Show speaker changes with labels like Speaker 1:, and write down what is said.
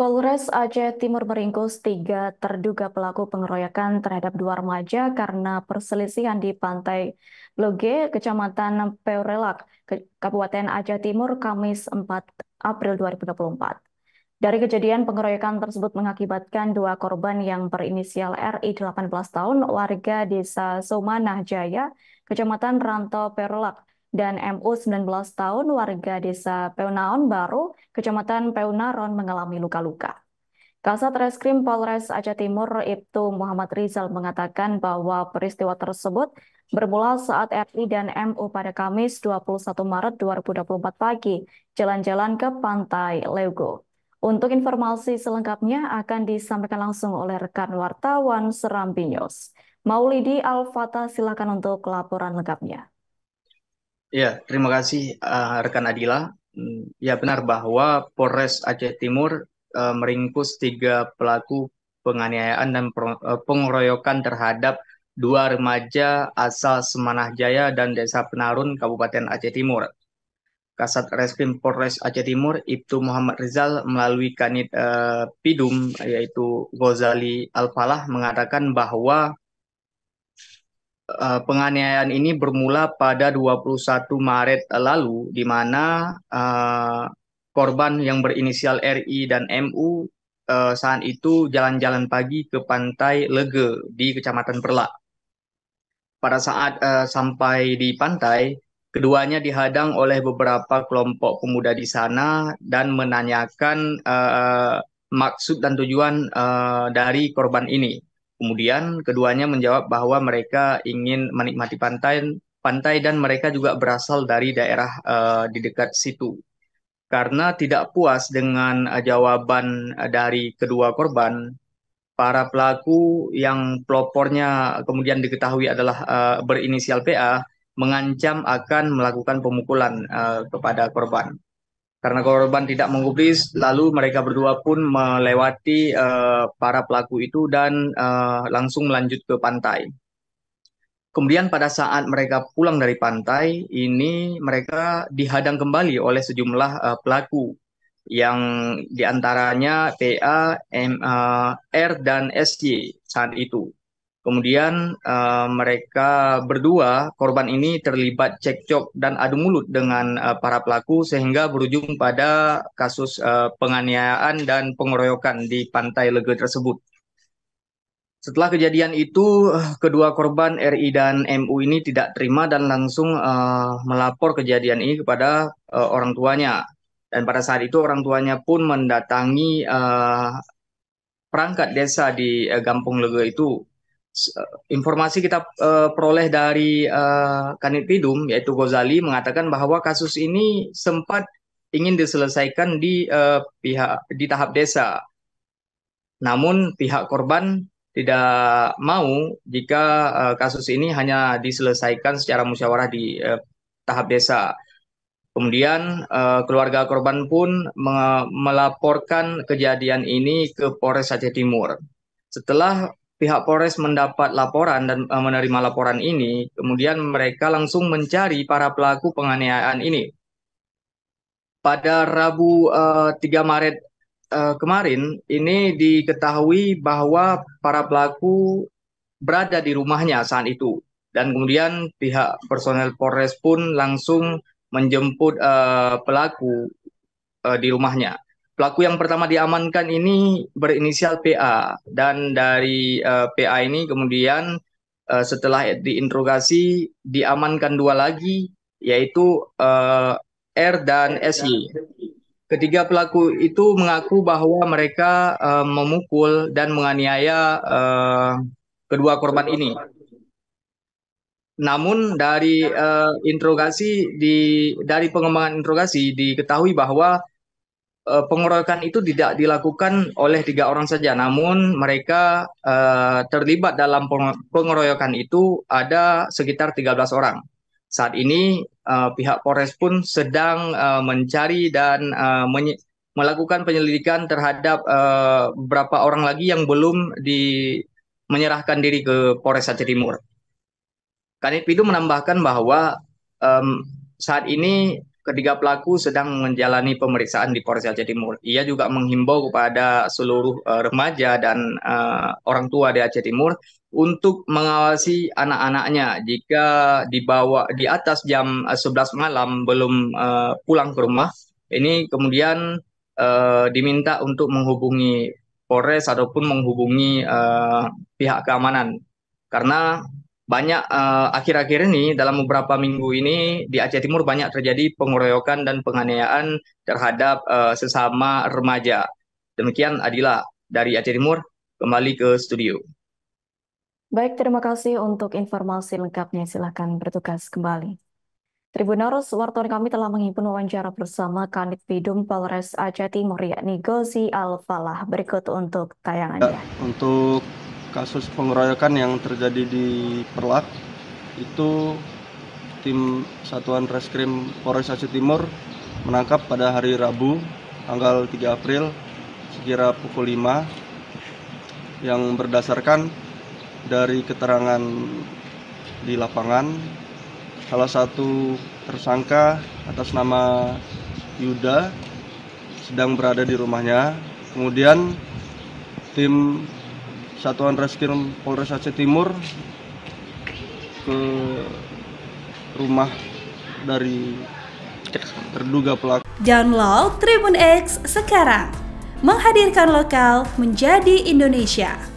Speaker 1: Polres Aceh Timur meringkus tiga terduga pelaku pengeroyokan terhadap dua remaja karena perselisihan di Pantai Loge, Kecamatan Peurelak, Kabupaten Aceh Timur, Kamis 4 April 2024. Dari kejadian pengeroyokan tersebut mengakibatkan dua korban yang berinisial RI 18 tahun, warga desa Somanah Jaya, Kecamatan Ranto Peurelak, dan MU 19 tahun warga desa Peunaon Baru, Kecamatan Peunaron mengalami luka-luka. Kasat Reskrim Polres Aceh Timur Ibtu Muhammad Rizal mengatakan bahwa peristiwa tersebut bermula saat RI dan MU pada Kamis 21 Maret 2024 pagi jalan-jalan ke Pantai Lego. Untuk informasi selengkapnya akan disampaikan langsung oleh rekan wartawan Serambi News. Maulidi Alfata silakan untuk laporan lengkapnya.
Speaker 2: Ya, terima kasih uh, rekan Adila. Hmm, ya benar bahwa Polres Aceh Timur uh, meringkus tiga pelaku penganiayaan dan eh, pengeroyokan terhadap dua remaja asal Semanah Jaya dan Desa Penarun, Kabupaten Aceh Timur. Kasat Reskrim Polres Aceh Timur, Ibtu Muhammad Rizal melalui Kanit uh, Pidum yaitu Gozali Al-Falah mengatakan bahwa Eh, penganiayaan ini bermula pada 21 Maret lalu di mana uh, korban yang berinisial RI dan MU uh, eh, saat itu jalan-jalan pagi ke pantai Lege di Kecamatan Perla. Pada saat uh, sampai di pantai, keduanya dihadang oleh beberapa kelompok pemuda di sana dan menanyakan uh, maksud dan tujuan uh, dari korban ini. Kemudian keduanya menjawab bahwa mereka ingin menikmati pantai, pantai dan mereka juga berasal dari daerah uh, di dekat situ. Karena tidak puas dengan uh, jawaban uh, dari kedua korban, para pelaku yang pelopornya kemudian diketahui adalah uh, berinisial PA mengancam akan melakukan pemukulan uh, kepada korban. Karena korban tidak menggubris, lalu mereka berdua pun melewati uh, para pelaku itu dan uh, langsung melanjut ke pantai. Kemudian pada saat mereka pulang dari pantai, ini mereka dihadang kembali oleh sejumlah uh, pelaku yang diantaranya PA, M, uh, R, dan SJ saat itu. Kemudian uh, mereka berdua korban ini terlibat cekcok dan adu mulut dengan uh, para pelaku sehingga berujung pada kasus uh, penganiayaan dan pengeroyokan di pantai Lega tersebut. Setelah kejadian itu, kedua korban RI dan MU ini tidak terima dan langsung uh, melapor kejadian ini kepada uh, orang tuanya. Dan pada saat itu orang tuanya pun mendatangi uh, perangkat desa di uh, Gampung Lega itu Eh, informasi kita uh, peroleh dari uh, Pidum yaitu Gozali mengatakan bahwa kasus ini sempat ingin diselesaikan di uh, pihak di tahap desa. Namun pihak korban tidak mau jika uh, kasus ini hanya diselesaikan secara musyawarah di uh, tahap desa. Kemudian uh, keluarga korban pun melaporkan kejadian ini ke Polres Aceh Timur. Setelah pihak Polres mendapat laporan dan uh, menerima laporan ini, kemudian mereka langsung mencari para pelaku penganiayaan ini. Pada Rabu uh, eh, 3 Maret uh, kemarin, ini diketahui bahwa para pelaku berada di rumahnya saat itu. Dan kemudian pihak personel Polres pun langsung menjemput uh, pelaku uh, di rumahnya. Pelaku yang pertama diamankan ini berinisial PA dan dari uh, eh, PA ini kemudian uh, setelah diinterogasi diamankan dua lagi yaitu uh, R dan SY. Ketiga pelaku itu mengaku bahwa mereka uh, memukul dan menganiaya uh, kedua korban ini. Namun dari uh, interogasi di dari pengembangan interogasi diketahui bahwa Eh, pengeroyokan itu tidak dilakukan oleh tiga orang saja, namun mereka uh, terlibat dalam pengeroyokan itu ada sekitar 13 orang. Saat ini uh, pihak Polres pun sedang uh, mencari dan uh, melakukan penyelidikan terhadap uh, beberapa orang lagi yang belum di menyerahkan diri ke Polres Aceh Timur. Kanit Pidu menambahkan bahwa um, saat ini ketiga pelaku sedang menjalani pemeriksaan di Polres Aceh Timur. Ia juga menghimbau kepada seluruh uh, remaja dan uh, orang tua di Aceh Timur untuk mengawasi anak-anaknya jika dibawa di atas jam 11 eh, malam belum uh, pulang ke rumah. Ini kemudian uh, diminta untuk menghubungi Polres ataupun menghubungi uh, pihak keamanan karena banyak akhir eh, akhir-akhir ini dalam beberapa minggu ini di Aceh Timur banyak terjadi pengeroyokan dan penganiayaan terhadap uh, sesama remaja. Demikian Adila dari Aceh Timur kembali ke studio.
Speaker 1: Baik, terima kasih untuk informasi lengkapnya. Silahkan bertugas kembali. Tribunarus, wartawan kami telah menghimpun wawancara bersama Kanit Bidum Polres Aceh Timur, yakni Gozi Al-Falah. Berikut untuk tayangannya.
Speaker 2: Untuk kasus pengeroyokan yang terjadi di Perlak itu tim Satuan Reskrim Polres Aceh Timur menangkap pada hari Rabu tanggal 3 April sekira pukul 5 yang berdasarkan dari keterangan di lapangan salah satu tersangka atas nama Yuda sedang berada di rumahnya kemudian tim Satuan Reskrim Polres Aceh Timur ke rumah dari terduga pelaku.
Speaker 1: Download Tribun X sekarang, menghadirkan lokal menjadi Indonesia.